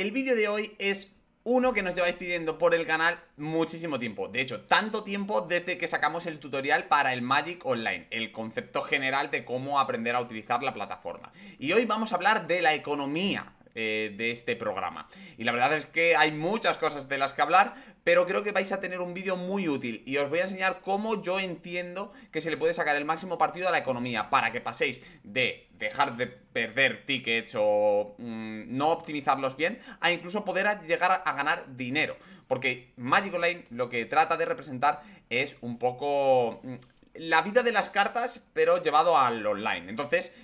el vídeo de hoy es uno que nos lleváis pidiendo por el canal muchísimo tiempo. De hecho, tanto tiempo desde que sacamos el tutorial para el Magic Online, el concepto general de cómo aprender a utilizar la plataforma. Y hoy vamos a hablar de la economía eh, de este programa. Y la verdad es que hay muchas cosas de las que hablar, pero creo que vais a tener un vídeo muy útil y os voy a enseñar cómo yo entiendo que se le puede sacar el máximo partido a la economía para que paséis de dejar de perder tickets o mm, no optimizarlos bien a incluso poder llegar a, a ganar dinero. Porque Magic Online lo que trata de representar es un poco mm, la vida de las cartas, pero llevado al online. Entonces,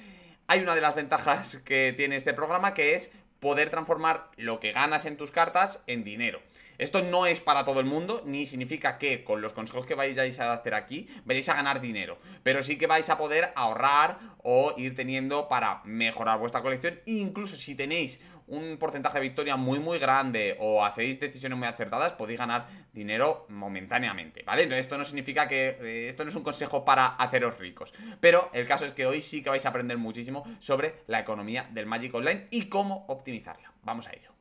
hay una de las ventajas que tiene este programa que es poder transformar lo que ganas en tus cartas en dinero. Esto no es para todo el mundo, ni significa que con los consejos que vais a hacer aquí Vais a ganar dinero, pero sí que vais a poder ahorrar o ir teniendo para mejorar vuestra colección, incluso si tenéis un porcentaje de victoria muy muy grande o hacéis decisiones muy acertadas, podéis ganar dinero momentáneamente, ¿vale? Esto no significa que... Eh, esto no es un consejo para haceros ricos, pero el caso es que hoy sí que vais a aprender muchísimo sobre la economía del Magic Online y cómo optimizarla. Vamos a ello.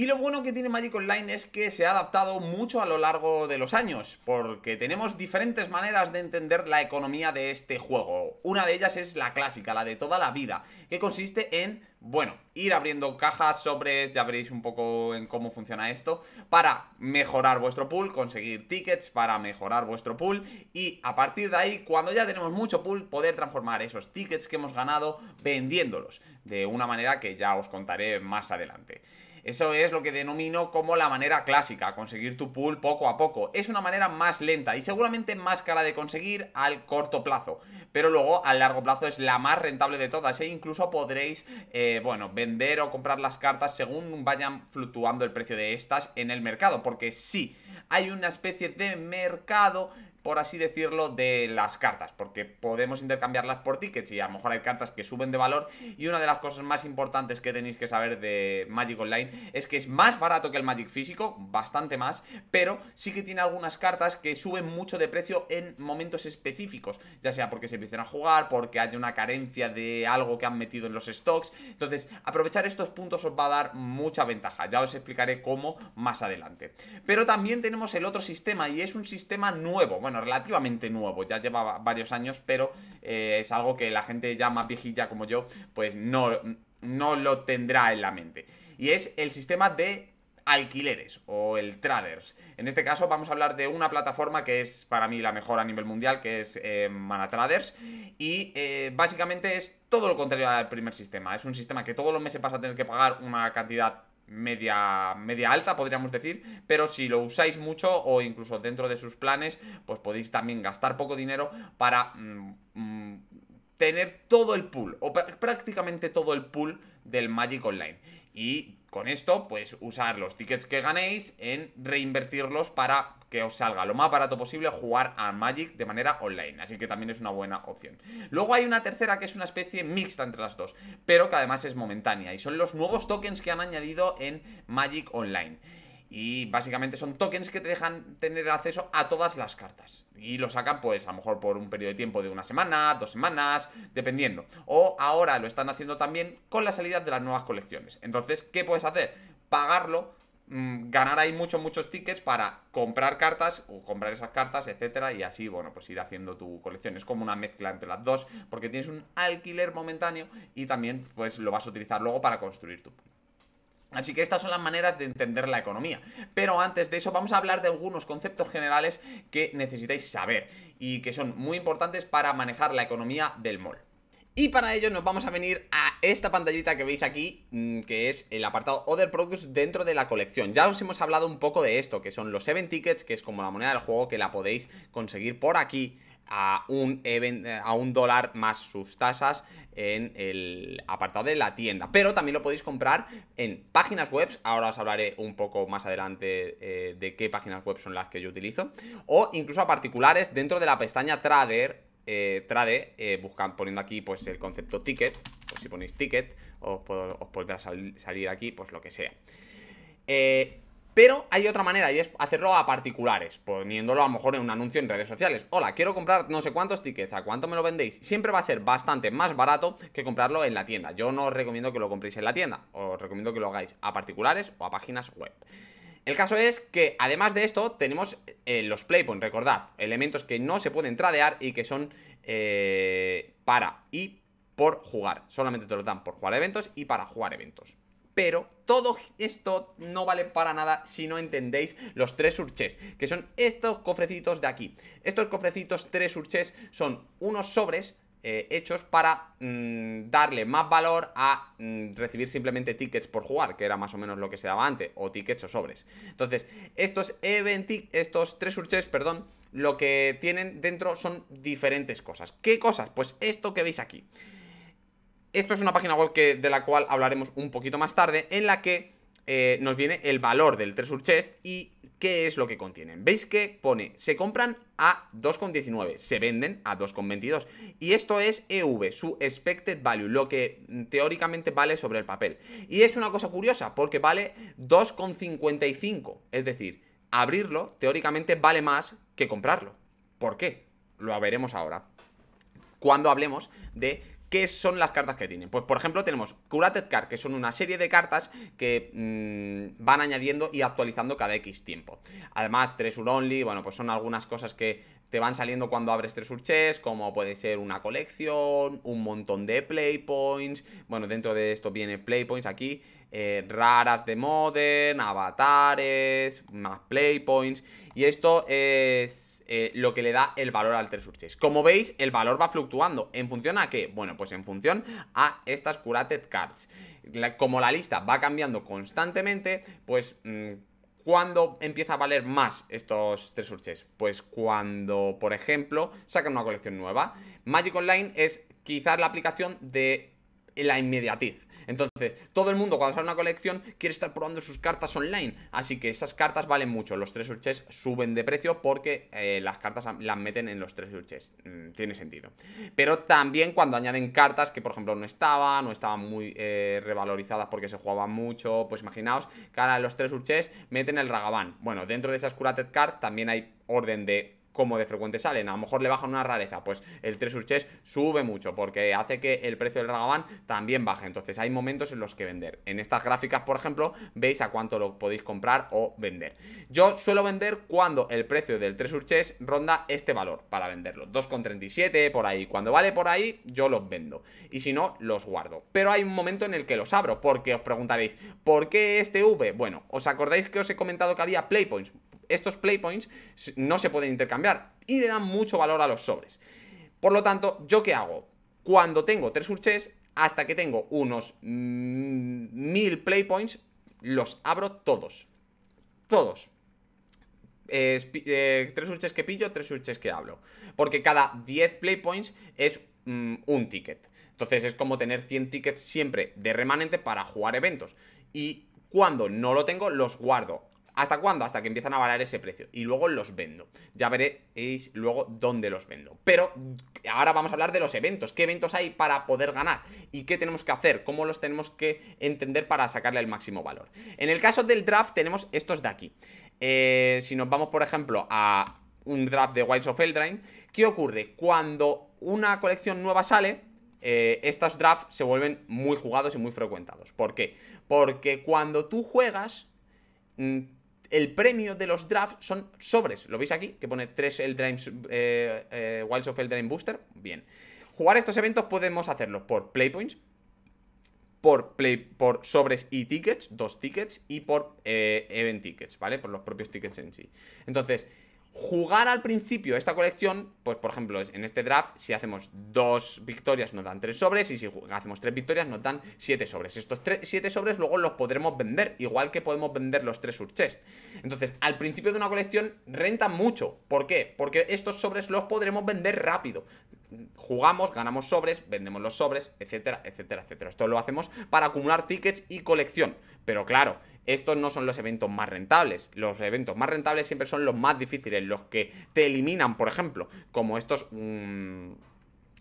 Y lo bueno que tiene Magic Online es que se ha adaptado mucho a lo largo de los años, porque tenemos diferentes maneras de entender la economía de este juego. Una de ellas es la clásica, la de toda la vida, que consiste en, bueno, ir abriendo cajas, sobres, ya veréis un poco en cómo funciona esto, para mejorar vuestro pool, conseguir tickets para mejorar vuestro pool y a partir de ahí, cuando ya tenemos mucho pool, poder transformar esos tickets que hemos ganado vendiéndolos, de una manera que ya os contaré más adelante. Eso es lo que denomino como la manera clásica, conseguir tu pool poco a poco. Es una manera más lenta y seguramente más cara de conseguir al corto plazo, pero luego al largo plazo es la más rentable de todas e incluso podréis, eh, bueno, vender o comprar las cartas según vayan fluctuando el precio de estas en el mercado, porque sí, hay una especie de mercado por así decirlo, de las cartas, porque podemos intercambiarlas por tickets y a lo mejor hay cartas que suben de valor y una de las cosas más importantes que tenéis que saber de Magic Online es que es más barato que el Magic físico, bastante más, pero sí que tiene algunas cartas que suben mucho de precio en momentos específicos, ya sea porque se empiezan a jugar, porque hay una carencia de algo que han metido en los stocks, entonces aprovechar estos puntos os va a dar mucha ventaja, ya os explicaré cómo más adelante. Pero también tenemos el otro sistema y es un sistema nuevo, bueno, relativamente nuevo, ya lleva varios años, pero eh, es algo que la gente ya más viejilla como yo, pues no, no lo tendrá en la mente. Y es el sistema de alquileres o el traders. En este caso vamos a hablar de una plataforma que es para mí la mejor a nivel mundial, que es eh, Mana Manatraders. Y eh, básicamente es todo lo contrario al primer sistema. Es un sistema que todos los meses vas a tener que pagar una cantidad media, media alta, podríamos decir, pero si lo usáis mucho o incluso dentro de sus planes, pues podéis también gastar poco dinero para mm, mm, tener todo el pool, o prácticamente todo el pool del Magic Online y con esto, pues usar los tickets que ganéis en reinvertirlos para que os salga lo más barato posible jugar a Magic de manera online. Así que también es una buena opción. Luego hay una tercera que es una especie mixta entre las dos, pero que además es momentánea. Y son los nuevos tokens que han añadido en Magic Online. Y básicamente son tokens que te dejan tener acceso a todas las cartas. Y lo sacan, pues, a lo mejor por un periodo de tiempo de una semana, dos semanas, dependiendo. O ahora lo están haciendo también con la salida de las nuevas colecciones. Entonces, ¿qué puedes hacer? Pagarlo, mm, ganar ahí muchos, muchos tickets para comprar cartas, o comprar esas cartas, etcétera. Y así, bueno, pues ir haciendo tu colección. Es como una mezcla entre las dos, porque tienes un alquiler momentáneo y también, pues, lo vas a utilizar luego para construir tu Así que estas son las maneras de entender la economía. Pero antes de eso vamos a hablar de algunos conceptos generales que necesitáis saber y que son muy importantes para manejar la economía del mall. Y para ello nos vamos a venir a esta pantallita que veis aquí, mm, que es el apartado Other Products dentro de la colección. Ya os hemos hablado un poco de esto, que son los 7 Tickets, que es como la moneda del juego que la podéis conseguir por aquí a un, eh, a un dólar más sus tasas en el apartado de la tienda. Pero también lo podéis comprar en páginas web. Ahora os hablaré un poco más adelante eh, de qué páginas web son las que yo utilizo. O incluso a particulares dentro de la pestaña Trader. Eh, trade, poniendo aquí pues el concepto ticket. Pues si ponéis ticket, os, os podrá salir aquí, pues lo que sea. Eh, pero hay otra manera y es hacerlo a particulares, poniéndolo a lo mejor en un anuncio en redes sociales. Hola, quiero comprar no sé cuántos tickets, ¿a cuánto me lo vendéis? Siempre va a ser bastante más barato que comprarlo en la tienda. Yo no os recomiendo que lo compréis en la tienda, os recomiendo que lo hagáis a particulares o a páginas web. El caso es que además de esto tenemos eh, los playpoints, recordad, elementos que no se pueden tradear y que son eh, para y por jugar. Solamente te los dan por jugar eventos y para jugar eventos pero todo esto no vale para nada si no entendéis los tres surches, que son estos cofrecitos de aquí. Estos cofrecitos tres surches son unos sobres eh, hechos para mm, darle más valor a mm, recibir simplemente tickets por jugar, que era más o menos lo que se daba antes, o tickets o sobres. Entonces, estos event estos tres surches, perdón, lo que tienen dentro son diferentes cosas. ¿Qué cosas? Pues esto que veis aquí. Esto es una página web que, de la cual hablaremos un poquito más tarde, en la que eh, nos viene el valor del Treasure Chest y qué es lo que contienen. Veis que pone, se compran a 2,19, se venden a 2,22. Y esto es EV, su expected value, lo que mm, teóricamente vale sobre el papel. Y es una cosa curiosa, porque vale 2,55. Es decir, abrirlo teóricamente vale más que comprarlo. ¿Por qué? Lo veremos ahora. Cuando hablemos de ¿Qué son las cartas que tienen? Pues por ejemplo tenemos Curated Card, que son una serie de cartas que mm, van añadiendo y actualizando cada X tiempo. Además, Treasure Only, bueno, pues son algunas cosas que te van saliendo cuando abres tres urches, como puede ser una colección, un montón de playpoints. Bueno, dentro de esto viene playpoints aquí. Eh, raras de Modern, avatares, más playpoints. Y esto es eh, lo que le da el valor al 3 Urches. Como veis, el valor va fluctuando. ¿En función a qué? Bueno, pues en función a estas Curated Cards. como la lista va cambiando constantemente, pues... Mm, ¿Cuándo empieza a valer más estos tres urches? Pues cuando, por ejemplo, sacan una colección nueva. Magic Online es quizás la aplicación de la inmediatez. Entonces, todo el mundo cuando sale una colección quiere estar probando sus cartas online. Así que esas cartas valen mucho. Los tres urches suben de precio porque eh, las cartas las meten en los tres urches. Mm, tiene sentido. Pero también cuando añaden cartas que, por ejemplo, no estaban, no estaban muy eh, revalorizadas porque se jugaban mucho. Pues imaginaos cada ahora los tres urches meten el Ragavan. Bueno, dentro de esas Curated Cards también hay orden de como de frecuente salen. A lo mejor le bajan una rareza, pues el 3 Chess sube mucho porque hace que el precio del ragaban también baje. Entonces hay momentos en los que vender. En estas gráficas, por ejemplo, veis a cuánto lo podéis comprar o vender. Yo suelo vender cuando el precio del 3 Chess ronda este valor para venderlo. 2,37 por ahí. Cuando vale por ahí, yo los vendo. Y si no, los guardo. Pero hay un momento en el que los abro porque os preguntaréis, ¿por qué este V? Bueno, ¿os acordáis que os he comentado que había Playpoints? estos playpoints no se pueden intercambiar y le dan mucho valor a los sobres. Por lo tanto, ¿yo qué hago? Cuando tengo tres urches, hasta que tengo unos mm, mil playpoints, los abro todos. Todos. Eh, eh tres urches que pillo, tres urches que hablo. Porque cada 10 playpoints es mm, un ticket. Entonces es como tener 100 tickets siempre de remanente para jugar eventos. Y cuando no lo tengo, los guardo. ¿Hasta cuándo? Hasta que empiezan a valer ese precio. Y luego los vendo. Ya veréis luego dónde los vendo. Pero ahora vamos a hablar de los eventos. ¿Qué eventos hay para poder ganar? ¿Y qué tenemos que hacer? ¿Cómo los tenemos que entender para sacarle el máximo valor? En el caso del draft tenemos estos de aquí. Eh, si nos vamos, por ejemplo, a un draft de Wilds of Eldraine, ¿qué ocurre? Cuando una colección nueva sale, eh, estos drafts se vuelven muy jugados y muy frecuentados. ¿Por qué? Porque cuando tú juegas, mm, el premio de los drafts son sobres. ¿Lo veis aquí? Que pone 3 el eh, eh, Wilds of Eldrain Booster. Bien. Jugar estos eventos podemos hacerlo por Playpoints, por, por sobres y tickets, dos tickets, y por eh, event tickets, ¿vale? Por los propios tickets en sí. Entonces, Jugar al principio esta colección, pues por ejemplo, en este draft, si hacemos dos victorias nos dan tres sobres y si hacemos tres victorias nos dan siete sobres. Estos tres, siete sobres luego los podremos vender, igual que podemos vender los tres chest Entonces, al principio de una colección renta mucho. ¿Por qué? Porque estos sobres los podremos vender rápido jugamos, ganamos sobres, vendemos los sobres, etcétera, etcétera, etcétera. Esto lo hacemos para acumular tickets y colección. Pero claro, estos no son los eventos más rentables. Los eventos más rentables siempre son los más difíciles, los que te eliminan, por ejemplo, como estos... Mm,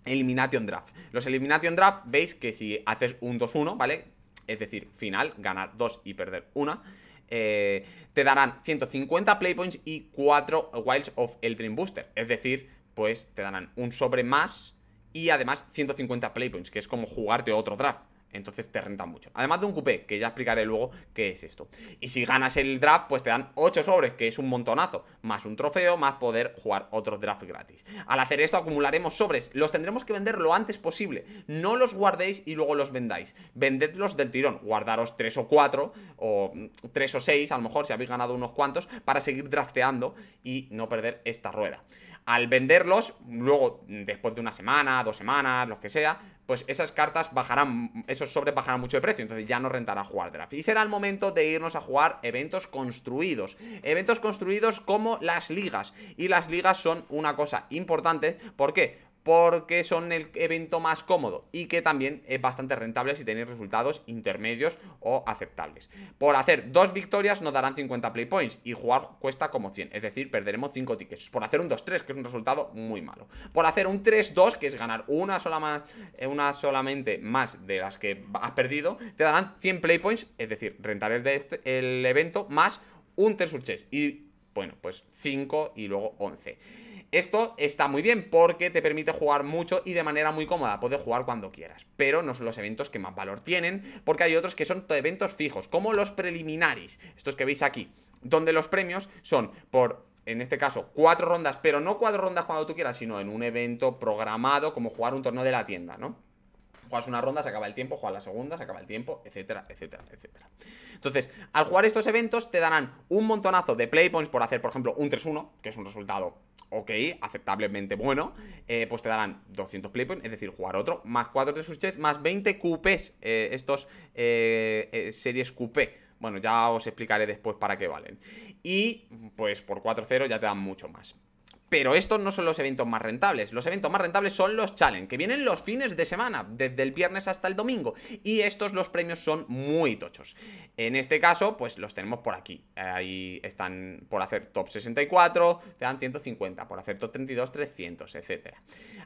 elimination Draft. Los Elimination Draft, veis que si haces un 2-1, ¿vale? Es decir, final, ganar 2 y perder 1. Eh, te darán 150 play points y 4 Wilds of dream Booster. Es decir, pues te darán un sobre más y además 150 playpoints, que es como jugarte otro draft. Entonces te renta mucho. Además de un coupé, que ya explicaré luego qué es esto. Y si ganas el draft, pues te dan 8 sobres, que es un montonazo. Más un trofeo, más poder jugar otro draft gratis. Al hacer esto acumularemos sobres. Los tendremos que vender lo antes posible. No los guardéis y luego los vendáis. Vendedlos del tirón. Guardaros 3 o 4, o 3 o 6, a lo mejor, si habéis ganado unos cuantos, para seguir drafteando y no perder esta rueda al venderlos, luego, después de una semana, dos semanas, lo que sea, pues esas cartas bajarán, esos sobres bajarán mucho de precio, entonces ya no rentará jugar draft. Y será el momento de irnos a jugar eventos construidos. Eventos construidos como las ligas. Y las ligas son una cosa importante, porque porque son el evento más cómodo y que también es bastante rentable si tenéis resultados intermedios o aceptables. Por hacer dos victorias nos darán 50 playpoints y jugar cuesta como 100, es decir, perderemos 5 tickets. Por hacer un 2-3, que es un resultado muy malo. Por hacer un 3-2, que es ganar una, sola más, eh, una solamente más de las que has perdido, te darán 100 playpoints es decir, rentar el, este, evento más un 3 Y bueno, pues 5 y luego 11. Esto está muy bien porque te permite jugar mucho y de manera muy cómoda. Puedes jugar cuando quieras, pero no son los eventos que más valor tienen porque hay otros que son eventos fijos, como los preliminares estos que veis aquí, donde los premios son por en este caso, cuatro rondas, pero no cuatro rondas cuando tú quieras, sino en un evento programado, como jugar un torneo de la tienda, ¿no? Juegas una ronda, se acaba el tiempo, juegas la segunda, se acaba el tiempo, etcétera, etcétera, etcétera. Entonces, al jugar estos eventos, te darán un montonazo de play points por hacer, por ejemplo, un 3-1, que es un resultado ok, aceptablemente bueno, eh, pues te darán 200 playpoint, es decir, jugar otro, más 4 de sus chests, más 20 cupés, eh, estos eh, series QP Bueno, ya os explicaré después para qué valen. Y pues por 4-0 ya te dan mucho más. Pero estos no son los eventos más rentables. Los eventos más rentables son los challenge, que vienen los fines de semana, desde el viernes hasta el domingo. Y estos los premios son muy tochos. En este caso, pues los tenemos por aquí. Ahí están por hacer top 64, te dan 150, por hacer top 32, 300, etc.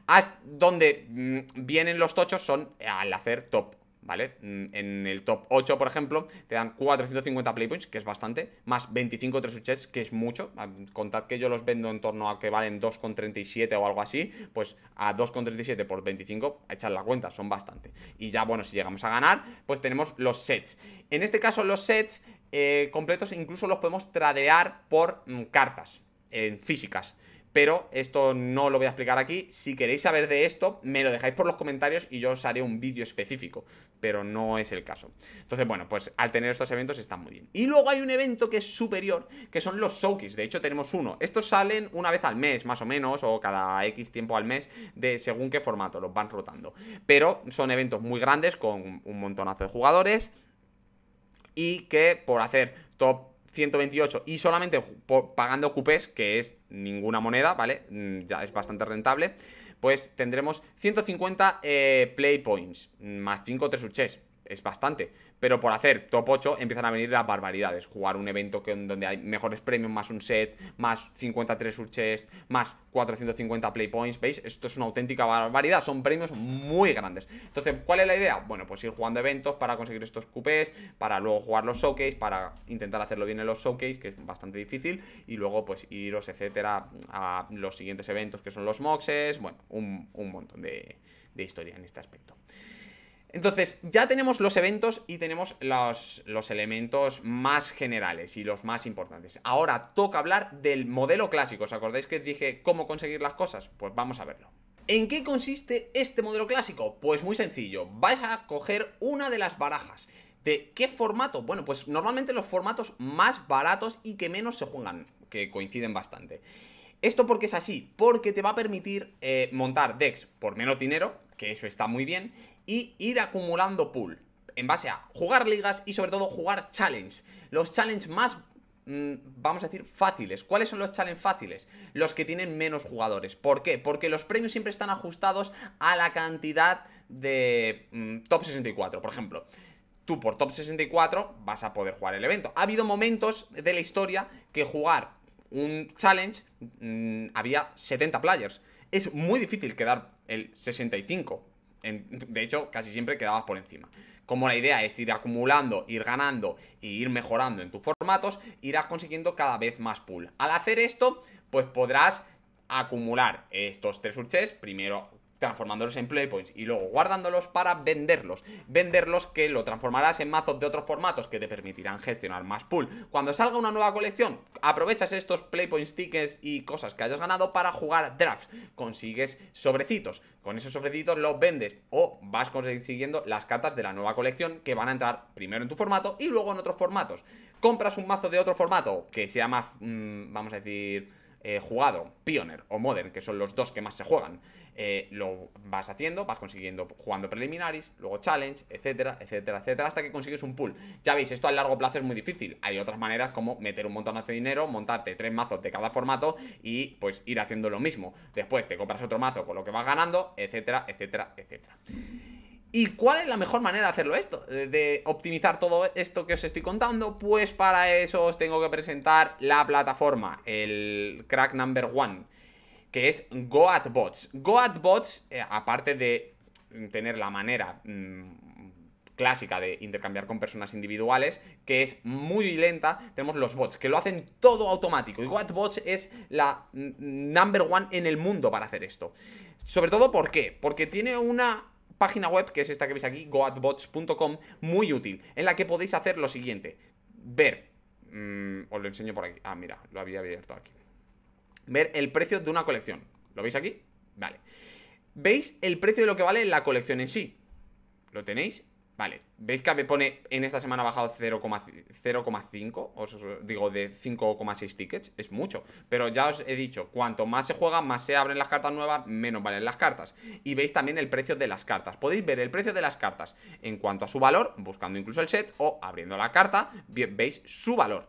Hasta donde mm, vienen los tochos son al hacer top ¿vale? Mm, en el top 8, por ejemplo, te dan 450 playpoints, que es bastante, más 25 tresuchets, que es mucho. Ah, contad que yo los vendo en torno a que valen 2,37 o algo así, pues a 2,37 por 25, echar la cuenta, son bastante. Y ya, bueno, si llegamos a ganar, pues tenemos los sets. En este caso, los sets eh, completos incluso los podemos tradear por mm, cartas, en físicas. Pero esto no lo voy a explicar aquí. Si queréis saber de esto, me lo dejáis por los comentarios y yo os haré un vídeo específico. Pero no es el caso. Entonces, bueno, pues al tener estos eventos están muy bien. Y luego hay un evento que es superior, que son los showcase. De hecho, tenemos uno. Estos salen una vez al mes, más o menos, o cada X tiempo al mes, de según qué formato, los van rotando. Pero son eventos muy grandes, con un montonazo de jugadores. Y que por hacer top 128 y solamente pagando cupés, que es ninguna moneda, ¿vale? Mm, ya es bastante rentable. Pues tendremos 150 eh, play points, mm, más 5 3 es bastante. Pero por hacer top 8 empiezan a venir las barbaridades. Jugar un evento que, donde hay mejores premios, más un set, más 53 urches, más 450 play points. ¿Veis? Esto es una auténtica barbaridad. Son premios muy grandes. Entonces, ¿cuál es la idea? Bueno, pues ir jugando eventos para conseguir estos cupés, para luego jugar los showcase, para intentar hacerlo bien en los showcase, que es bastante difícil, y luego pues iros, etcétera, a los siguientes eventos que son los moxes. Bueno, un, montón de, de historia en este aspecto. Entonces, ya tenemos los eventos y tenemos los, elementos más generales y los más importantes. Ahora toca hablar del modelo clásico. ¿Os acordáis que dije cómo conseguir las cosas? Pues vamos a verlo. ¿En qué consiste este modelo clásico? Pues muy sencillo. Vais a coger una de las barajas. ¿De qué formato? Bueno, pues normalmente los formatos más baratos y que menos se juegan, que coinciden bastante. ¿Esto porque es así? Porque te va a permitir eh, montar decks por menos dinero, que eso está muy bien, y ir acumulando pool. En base a jugar ligas y sobre todo jugar challenge. Los challenge más, mm, vamos a decir, fáciles. ¿Cuáles son los challenge fáciles? Los que tienen menos jugadores. ¿Por qué? Porque los premios siempre están ajustados a la cantidad de mm, top 64, por ejemplo tú por top 64 vas a poder jugar el evento. Ha habido momentos de la historia que jugar un challenge mm, había 70 players. Es muy difícil quedar el 65 de hecho, casi siempre quedabas por encima. Como la idea es ir acumulando, ir ganando y ir mejorando en tus formatos, irás consiguiendo cada vez más pool. Al hacer esto, pues podrás acumular estos tres urches, primero transformándolos en playpoints points y luego guardándolos para venderlos. Venderlos que lo transformarás en mazos de otros formatos que te permitirán gestionar más pool. Cuando salga una nueva colección, aprovechas estos playpoints, points, tickets y cosas que hayas ganado para jugar drafts. Consigues sobrecitos. Con esos sobrecitos los vendes o vas consiguiendo las cartas de la nueva colección que van a entrar primero en tu formato y luego en otros formatos. Compras un mazo de otro formato que sea más, mm, vamos a decir eh, jugado, pioner o Modern, que son los dos que más se juegan, eh, lo vas haciendo, vas consiguiendo jugando preliminares, luego challenge, etcétera, etcétera, etcétera, hasta que consigues un pool. Ya veis, esto a largo plazo es muy difícil. Hay otras maneras como meter un montonazo de dinero, montarte tres mazos de cada formato y pues ir haciendo lo mismo. Después te compras otro mazo con lo que vas ganando, etcétera, etcétera, etcétera. ¿Y cuál es la mejor manera de hacerlo esto? De optimizar todo esto que os estoy contando. Pues para eso os tengo que presentar la plataforma, el crack number one, que es GoatBots. GoatBots, eh, aparte de tener la manera mm, clásica de intercambiar con personas individuales, que es muy lenta, tenemos los bots, que lo hacen todo automático. Y Goatbots es la mm, number one en el mundo para hacer esto. Sobre todo, ¿por qué? Porque tiene una página web, que es esta que veis aquí, goatbots.com, muy útil, en la que podéis hacer lo siguiente. Ver, mm, os lo enseño por aquí. Ah, mira, lo había abierto aquí. Ver el precio de una colección. ¿Lo veis aquí? Vale. Veis el precio de lo que vale la colección en sí. Lo tenéis Vale, ¿veis que me pone en esta semana bajado 0,5? Os digo, de 5,6 tickets. Es mucho. Pero ya os he dicho, cuanto más se juega, más se abren las cartas nuevas, menos valen las cartas. Y veis también el precio de las cartas. Podéis ver el precio de las cartas en cuanto a su valor, buscando incluso el set o abriendo la carta, veis su valor.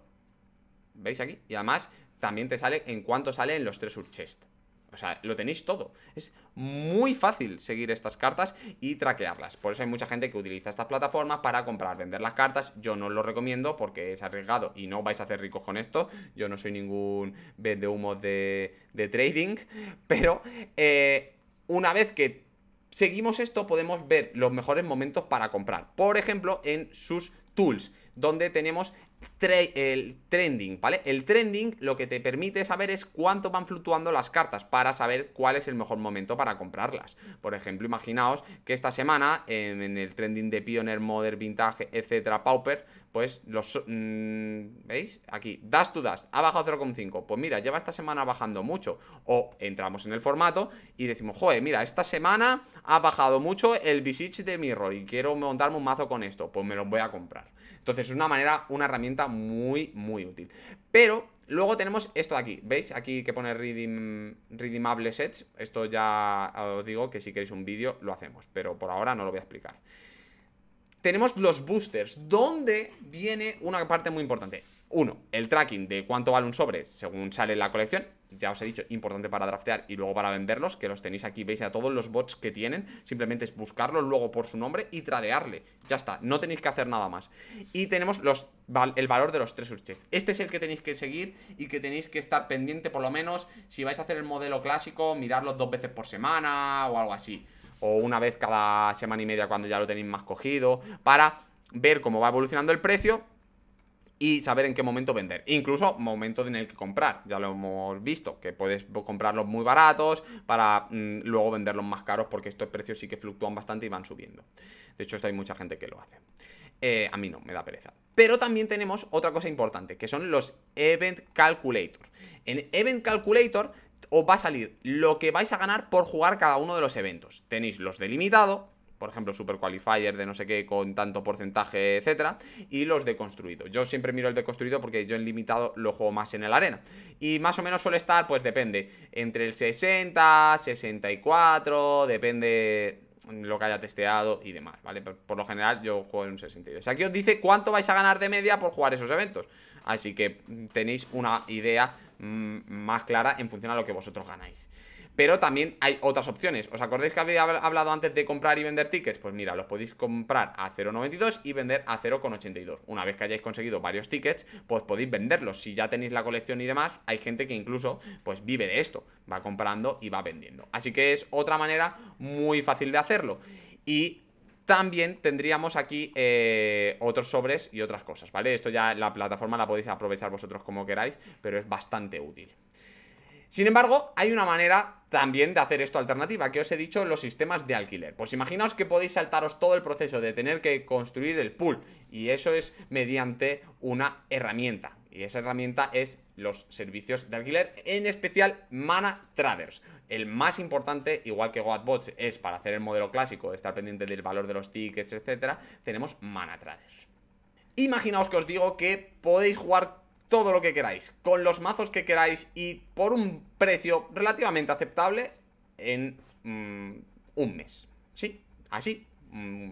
¿Veis aquí? Y además también te sale en cuánto sale en los tres chest o sea, lo tenéis todo. Es muy fácil seguir estas cartas y traquearlas. Por eso hay mucha gente que utiliza estas plataformas para comprar, vender las cartas. Yo no lo recomiendo porque es arriesgado y no vais a hacer ricos con esto. Yo no soy ningún vende humo de, trading. Pero eh, una vez que seguimos esto, podemos ver los mejores momentos para comprar. Por ejemplo, en sus tools, donde tenemos el trending, ¿vale? El trending lo que te permite saber es cuánto van fluctuando las cartas para saber cuál es el mejor momento para comprarlas. Por ejemplo, imaginaos que esta semana en, el trending de Pioneer, Modern, Vintage, etcétera, Pauper, pues los... Mm, ¿Veis? Aquí, das, to das, ha bajado 0,5. Pues mira, lleva esta semana bajando mucho. O entramos en el formato y decimos, joder, mira, esta semana ha bajado mucho el Visage de Mirror y quiero montarme un mazo con esto. Pues me lo voy a comprar. Entonces es una manera, una herramienta muy, muy útil. Pero luego tenemos esto de aquí, ¿veis? Aquí que pone redeem, redeemable sets. Esto ya os digo que si queréis un vídeo lo hacemos, pero por ahora no lo voy a explicar. Tenemos los boosters, donde viene una parte muy importante. Uno, el tracking de cuánto vale un sobre según sale en la colección ya os he dicho, importante para draftear y luego para venderlos, que los tenéis aquí, veis a todos los bots que tienen, simplemente es buscarlos luego por su nombre y tradearle, ya está, no tenéis que hacer nada más. Y tenemos los, el valor de los tres chests, este es el que tenéis que seguir y que tenéis que estar pendiente por lo menos, si vais a hacer el modelo clásico, mirarlos dos veces por semana o algo así, o una vez cada semana y media cuando ya lo tenéis más cogido, para ver cómo va evolucionando el precio y saber en qué momento vender. Incluso momento en el que comprar. Ya lo hemos visto, que puedes comprarlos muy baratos para mm, luego venderlos más caros porque estos precios sí que fluctúan bastante y van subiendo. De hecho, esto hay mucha gente que lo hace. Eh, a mí no, me da pereza. Pero también tenemos otra cosa importante, que son los Event Calculator. En Event Calculator os va a salir lo que vais a ganar por jugar cada uno de los eventos. Tenéis los delimitados por ejemplo, Super Qualifier de no sé qué con tanto porcentaje, etcétera, y los de construido. Yo siempre miro el de construido porque yo en limitado lo juego más en el arena. Y más o menos suele estar, pues depende, entre el 60, 64, depende lo que haya testeado y demás, ¿vale? Por, lo general yo juego en un 62. Aquí os dice cuánto vais a ganar de media por jugar esos eventos. Así que mm, tenéis una idea mm, más clara en función a lo que vosotros ganáis. Pero también hay otras opciones. ¿Os acordáis que había hablado antes de comprar y vender tickets? Pues mira, los podéis comprar a 0,92 y vender a 0,82. Una vez que hayáis conseguido varios tickets, pues podéis venderlos. Si ya tenéis la colección y demás, hay gente que incluso pues vive de esto. Va comprando y va vendiendo. Así que es otra manera muy fácil de hacerlo. Y también tendríamos aquí eh, otros sobres y otras cosas, ¿vale? Esto ya la plataforma la podéis aprovechar vosotros como queráis, pero es bastante útil. Sin embargo, hay una manera también de hacer esto alternativa, que os he dicho los sistemas de alquiler. Pues imaginaos que podéis saltaros todo el proceso de tener que construir el pool y eso es mediante una herramienta. Y esa herramienta es los servicios de alquiler, en especial Mana Traders. El más importante, igual que Goatbots es para hacer el modelo clásico, estar pendiente del valor de los tickets, etcétera, tenemos Mana Traders. Imaginaos que os digo que podéis jugar todo lo que queráis, con los mazos que queráis y por un precio relativamente aceptable en mm, un mes. ¿Sí? Así Mm,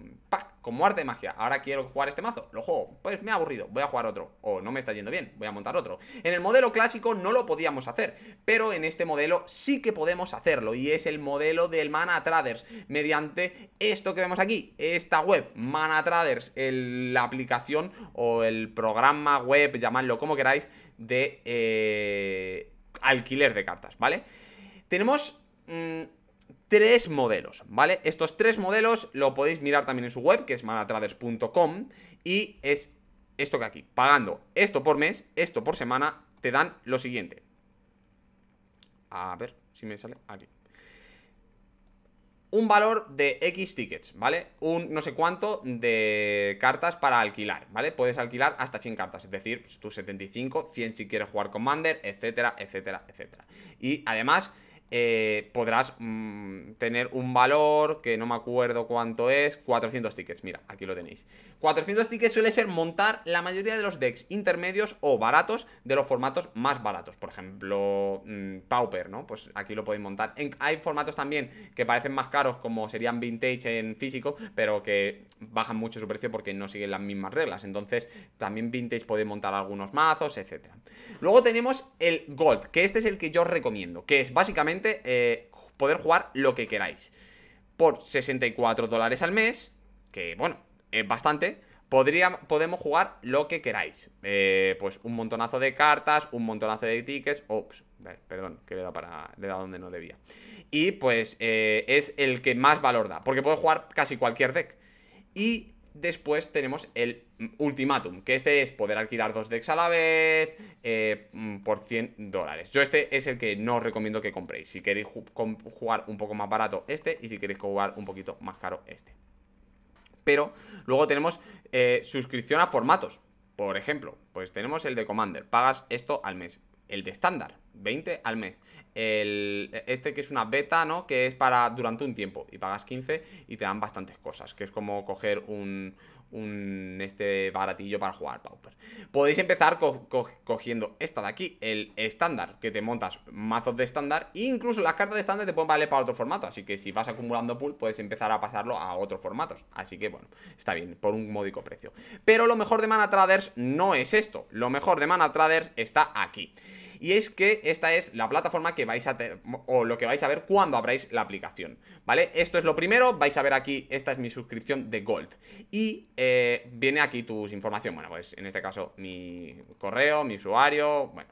como arte de magia. Ahora quiero jugar este mazo, lo juego. Pues me ha aburrido, voy a jugar otro. O no me está yendo bien, voy a montar otro. En el modelo clásico no lo podíamos hacer, pero en este modelo sí que podemos hacerlo. Y es el modelo del Mana Traders, mediante esto que vemos aquí, esta web, Mana Traders, la aplicación o el programa web, llamadlo como queráis, de eh, alquiler de cartas, ¿vale? Tenemos... Mm, tres modelos, ¿vale? Estos tres modelos lo podéis mirar también en su web, que es manatraders.com, y es esto que aquí, pagando esto por mes, esto por semana, te dan lo siguiente. A ver si me sale aquí. Un valor de X tickets, ¿vale? Un no sé cuánto de cartas para alquilar, ¿vale? Puedes alquilar hasta 100 cartas, es decir, tus 75, 100 si quieres jugar Commander, etcétera, etcétera, etcétera. Y además eh, podrás mm, tener un valor que no me acuerdo cuánto es, 400 tickets, mira, aquí lo tenéis. 400 tickets suele ser montar la mayoría de los decks intermedios o baratos de los formatos más baratos, por ejemplo, mm, Pauper, ¿no? Pues aquí lo podéis montar. hay formatos también que parecen más caros como serían Vintage en físico, pero que bajan mucho su precio porque no siguen las mismas reglas, entonces también Vintage Podéis montar algunos mazos, etc. Luego tenemos el Gold, que este es el que yo os recomiendo, que es básicamente eh, poder jugar lo que queráis. Por 64 dólares al mes, que bueno, es bastante, podemos jugar lo que queráis. Eh, pues un montonazo de cartas, un montonazo de tickets. Ops, perdón, que le he para, le da donde no debía. Y pues eh, es el que más valor da, porque puedo jugar casi cualquier deck. Y Después tenemos el ultimátum, que este es poder alquilar dos decks a la vez eh, mm, por 100 dólares. Yo este es el que no os recomiendo que compréis. Si queréis jugar un poco más barato, este, y si queréis jugar un poquito más caro, este. Pero luego tenemos eh, suscripción a formatos. Por ejemplo, pues tenemos el de Commander. Pagas esto al mes el de estándar, 20 al mes. El, este que es una beta, ¿no? Que es para durante un tiempo y pagas 15 y te dan bastantes cosas, que es como coger un, un este baratillo para jugar Pauper. Podéis empezar cogiendo esta de aquí, el estándar, que te montas mazos de estándar, e incluso las cartas de estándar te pueden valer para otro formato, así que si vas acumulando pool puedes empezar a pasarlo a otros formatos, así que bueno, está bien, por un módico precio. Pero lo mejor de Mana Traders no es esto, lo mejor de Mana Traders está aquí y es que esta es la plataforma que vais a o lo que vais a ver cuando abráis la aplicación, ¿vale? Esto es lo primero, vais a ver aquí, esta es mi suscripción de Gold y eh, viene aquí tu información, bueno, pues en este caso mi correo, mi usuario, bueno,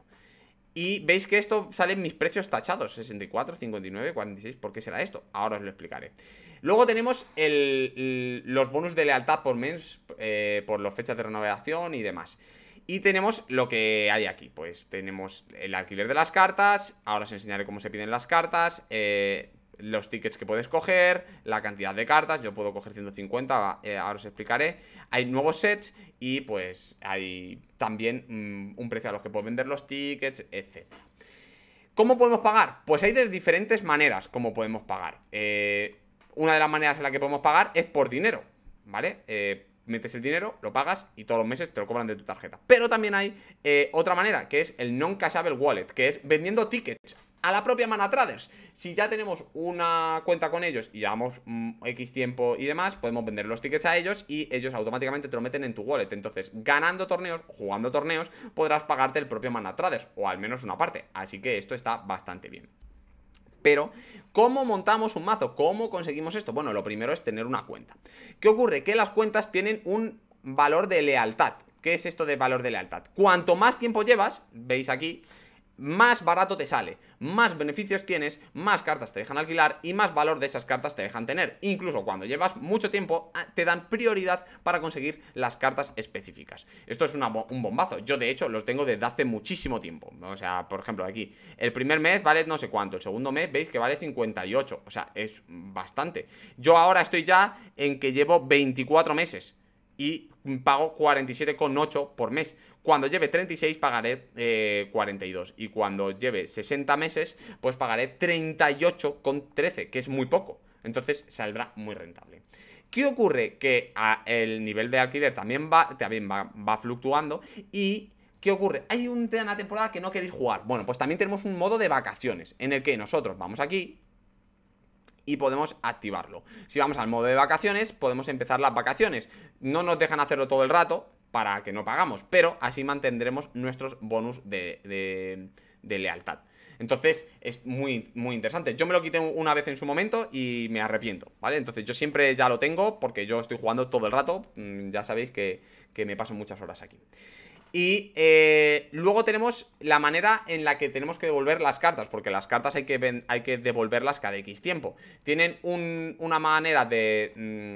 y veis que esto salen mis precios tachados, 64, 59, 46, ¿por qué será esto? Ahora os lo explicaré. Luego tenemos los bonus de lealtad por mes, eh, por las fechas de renovación y demás. Y tenemos lo que hay aquí, pues tenemos el alquiler de las cartas, ahora os enseñaré cómo se piden las cartas, eh, los tickets que puedes coger, la cantidad de cartas, yo puedo coger 150, eh, ahora os explicaré. Hay nuevos sets y pues hay también mm, un precio a los que puedo vender los tickets, etc. ¿Cómo podemos pagar? Pues hay de diferentes maneras cómo podemos pagar. Eh, una de las maneras en la que podemos pagar es por dinero, ¿vale? Eh, metes el dinero, lo pagas y todos los meses te lo cobran de tu tarjeta. Pero también hay eh, otra manera, que es el non-cashable wallet, que es vendiendo tickets a la propia Mana Traders. Si ya tenemos una cuenta con ellos y llevamos mm, X tiempo y demás, podemos vender los tickets a ellos y ellos automáticamente te lo meten en tu wallet. Entonces, ganando torneos, jugando torneos, podrás pagarte el propio Mana Traders o al menos una parte. Así que esto está bastante bien. Pero, ¿cómo montamos un mazo? ¿Cómo conseguimos esto? Bueno, lo primero es tener una cuenta. ¿Qué ocurre? Que las cuentas tienen un valor de lealtad. ¿Qué es esto de valor de lealtad? Cuanto más tiempo llevas, veis aquí, más barato te sale, más beneficios tienes, más cartas te dejan alquilar y más valor de esas cartas te dejan tener. Incluso cuando llevas mucho tiempo, ah, te dan prioridad para conseguir las cartas específicas. Esto es un bombazo. Yo, de hecho, los tengo desde hace muchísimo tiempo. O sea, por ejemplo, aquí, el primer mes vale no sé cuánto, el segundo mes veis que vale 58. O sea, es bastante. Yo ahora estoy ya en que llevo 24 meses y pago 47,8 por mes. Cuando lleve 36 pagaré 42 eh, y cuando lleve 60 meses pues pagaré 38,13, que es muy poco. Entonces saldrá muy rentable. ¿Qué ocurre? Que ah, el nivel de alquiler también va, también va, fluctuando y ¿Qué ocurre? Hay un una temporada que no queréis jugar. Bueno, pues también tenemos un modo de vacaciones en el que nosotros vamos aquí, y podemos activarlo. Si vamos al modo de vacaciones, podemos empezar las vacaciones. No nos dejan hacerlo todo el rato para que no pagamos, pero así mantendremos nuestros bonus de, lealtad. Entonces es muy, muy interesante. Yo me lo quité una vez en su momento y me arrepiento, ¿vale? Entonces yo siempre ya lo tengo porque yo estoy jugando todo el rato. Mm, ya sabéis que, que me paso muchas horas aquí. Y eh, luego tenemos la manera en la que tenemos que devolver las cartas, porque las cartas hay que, hay que devolverlas cada X tiempo. Tienen una manera de...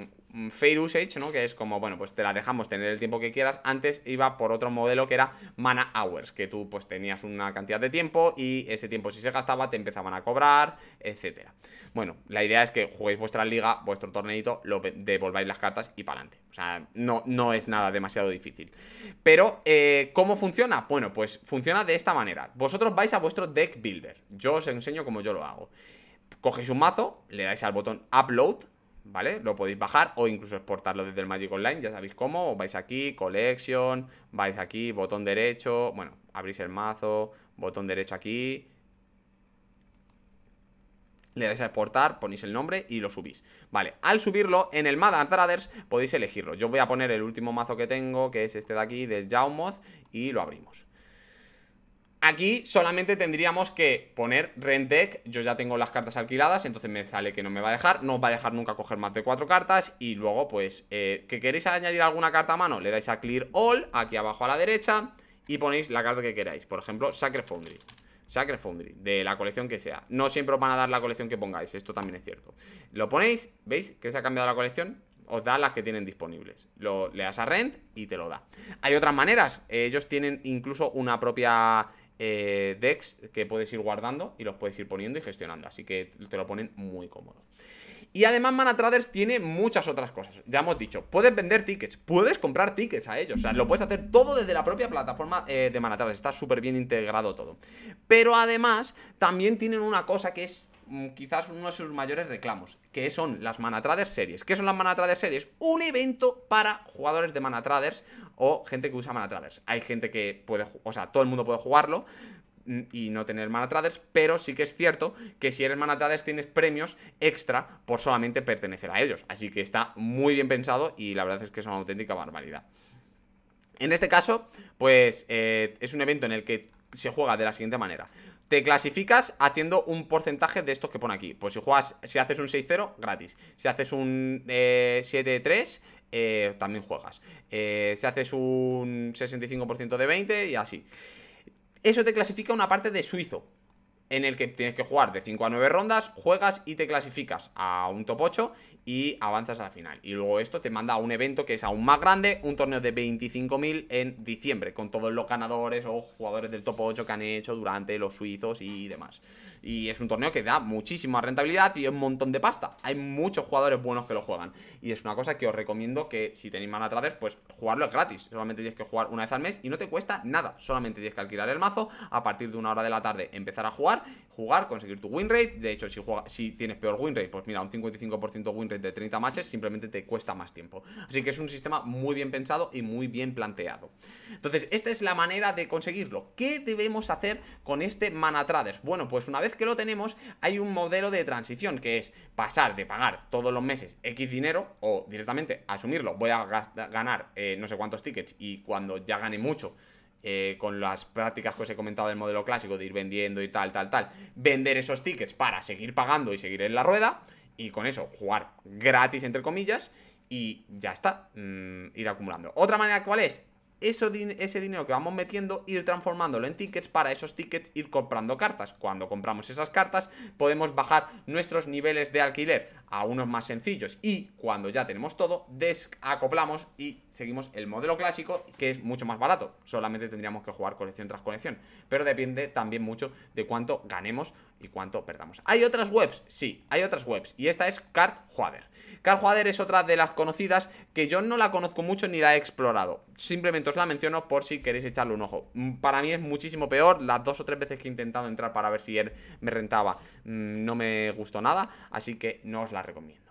Mm, Mm, Fair Usage, ¿no? Que es como, bueno, pues te la dejamos tener el tiempo que quieras. Antes iba por otro modelo que era Mana Hours, que tú pues tenías una cantidad de tiempo y ese tiempo si se gastaba te empezaban a cobrar, etcétera. Bueno, la idea es que juguéis vuestra liga, vuestro torneito, lo devolváis las cartas y para adelante. O sea, no, no es nada demasiado difícil. Pero, eh, ¿cómo funciona? Bueno, pues funciona de esta manera. Vosotros vais a vuestro deck builder. Yo os enseño cómo yo lo hago. Cogéis un mazo, le dais al botón Upload ¿vale? Lo podéis bajar o incluso exportarlo desde el Magic Online, ya sabéis cómo, vais aquí, Collection, vais aquí, botón derecho, bueno, abrís el mazo, botón derecho aquí, le dais a exportar, ponéis el nombre y lo subís. Vale, al subirlo en el Mad Traders podéis elegirlo. Yo voy a poner el último mazo que tengo, que es este de aquí, del Jaumoth, y lo abrimos. Aquí solamente tendríamos que poner rent deck. Yo ya tengo las cartas alquiladas, entonces me sale que no me va a dejar. No os va a dejar nunca coger más de cuatro cartas. Y luego, pues, eh, que queréis añadir alguna carta a mano, le dais a clear all, aquí abajo a la derecha, y ponéis la carta que queráis. Por ejemplo, Sacre Foundry. Sacre Foundry, de la colección que sea. No siempre os van a dar la colección que pongáis, esto también es cierto. Lo ponéis, ¿veis que se ha cambiado la colección? os da las que tienen disponibles. Lo, le das a rent y te lo da. Hay otras maneras. Ellos tienen incluso una propia eh, decks que puedes ir guardando y los puedes ir poniendo y gestionando. Así que te lo ponen muy cómodo. Y además Mana Traders tiene muchas otras cosas. Ya hemos dicho, puedes vender tickets, puedes comprar tickets a ellos. O sea, lo puedes hacer todo desde la propia plataforma eh, de Mana Traders. Está súper bien integrado todo. Pero además también tienen una cosa que es mm, quizás uno de sus mayores reclamos, que son las Mana Traders Series. ¿Qué son las Mana Traders Series? Un evento para jugadores de Mana Traders o gente que usa Mana Hay gente que puede, o sea, todo el mundo puede jugarlo mm, y no tener Mana pero sí que es cierto que si eres Mana tienes premios extra por solamente pertenecer a ellos. Así que está muy bien pensado y la verdad es que es una auténtica barbaridad. En este caso, pues eh, es un evento en el que se juega de la siguiente manera. Te clasificas haciendo un porcentaje de estos que pone aquí. Pues si juegas, si haces un 6-0, gratis. Si haces un 7-3, eh, eh, también juegas. Eh, se si haces un 65% de 20 y así. Eso te clasifica una parte de suizo, en el que tienes que jugar de 5 a 9 rondas, juegas y te clasificas a un top 8 y avanzas a la final. Y luego esto te manda a un evento que es aún más grande, un torneo de 25.000 en diciembre, con todos los ganadores o jugadores del top 8 que han hecho durante los suizos y demás. Y es un torneo que da muchísima rentabilidad y un montón de pasta. Hay muchos jugadores buenos que lo juegan. Y es una cosa que os recomiendo que si tenéis mana traders, pues jugarlo es gratis. Solamente tienes que jugar una vez al mes y no te cuesta nada. Solamente tienes que alquilar el mazo, a partir de una hora de la tarde empezar a jugar, jugar, conseguir tu win rate. De hecho, si, si tienes peor win rate, pues mira, un 55% win de, 30 matches, simplemente te cuesta más tiempo. Así que es un sistema muy bien pensado y muy bien planteado. Entonces, esta es la manera de conseguirlo. ¿Qué debemos hacer con este Mana Bueno, pues una vez que lo tenemos, hay un modelo de transición que es pasar de pagar todos los meses X dinero o directamente asumirlo. Voy a ganar eh, no sé cuántos tickets y cuando ya gane mucho. Eh, con las prácticas que os he comentado del modelo clásico de ir vendiendo y tal, tal, tal, vender esos tickets para seguir pagando y seguir en la rueda, y con eso jugar gratis, entre comillas, y ya está, mm, ir acumulando. ¿Otra manera cuál es? eso, ese dinero que vamos metiendo, ir transformándolo en tickets, para esos tickets ir comprando cartas. Cuando compramos esas cartas podemos bajar nuestros niveles de alquiler a unos más sencillos y cuando ya tenemos todo, desacoplamos y seguimos el modelo clásico que es mucho más barato. Solamente tendríamos que jugar colección tras colección, pero depende también mucho de cuánto ganemos y cuánto perdamos. ¿Hay otras webs? Sí, hay otras webs y esta es Card Carl es otra de las conocidas que yo no la conozco mucho ni la he explorado. Simplemente os la menciono por si queréis echarle un ojo. Mm, para mí es muchísimo peor. Las dos o tres veces que he intentado entrar para ver si él me rentaba mm, no me gustó nada. Así que no os la recomiendo.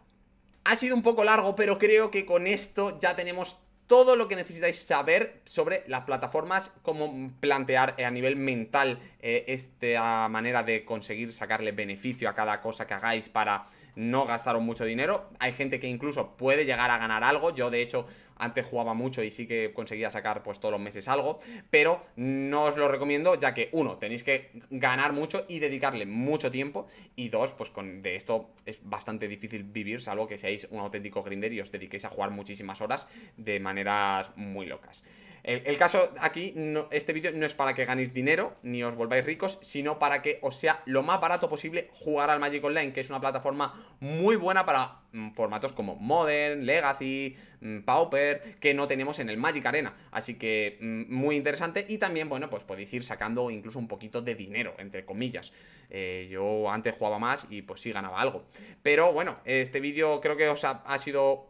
Ha sido un poco largo, pero creo que con esto ya tenemos todo lo que necesitáis saber sobre las plataformas, cómo plantear eh, a nivel mental eh, esta manera de conseguir sacarle beneficio a cada cosa que hagáis para no gastaron mucho dinero. Hay gente que incluso puede llegar a ganar algo. Yo, de hecho, antes jugaba mucho y sí que conseguía sacar pues todos los meses algo. Pero no os lo recomiendo, ya que uno, tenéis que ganar mucho y dedicarle mucho tiempo. Y dos, pues con de esto es bastante difícil vivir, salvo que seáis un auténtico grinder y os dediquéis a jugar muchísimas horas de maneras muy locas. El, caso aquí, este vídeo no es para que ganéis dinero ni os volváis ricos, sino para que os sea lo más barato posible jugar al Magic Online, que es una plataforma muy buena para Mm, formatos como Modern, Legacy, mm, Pauper, que no tenemos en el Magic Arena. Así que mm, muy interesante y también, bueno, pues podéis ir sacando incluso un poquito de dinero, entre comillas. Eh, yo antes jugaba más y pues sí ganaba algo. Pero bueno, este vídeo creo que os ha, sido...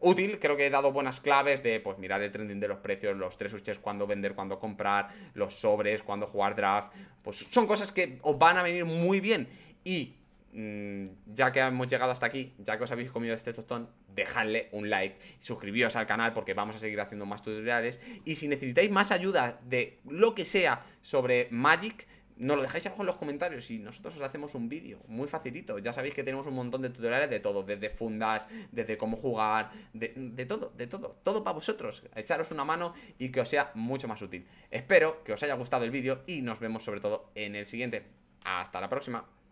útil, creo que he dado buenas claves de pues mirar el trending de los precios, los tres uches, cuándo vender, cuándo comprar, los sobres, cuándo jugar draft, pues son cosas que os van a venir muy bien y Mm, ya que hemos llegado hasta aquí, ya que os habéis comido este tostón, dejadle un like, suscribíos al canal porque vamos a seguir haciendo más tutoriales y si necesitáis más ayuda de lo que sea sobre Magic, nos lo dejáis abajo en los comentarios y nosotros os hacemos un vídeo muy facilito. Ya sabéis que tenemos un montón de tutoriales de todo, desde fundas, desde cómo jugar, de, de, todo, de todo, todo para vosotros. Echaros una mano y que os sea mucho más útil. Espero que os haya gustado el vídeo y nos vemos sobre todo en el siguiente. Hasta la próxima.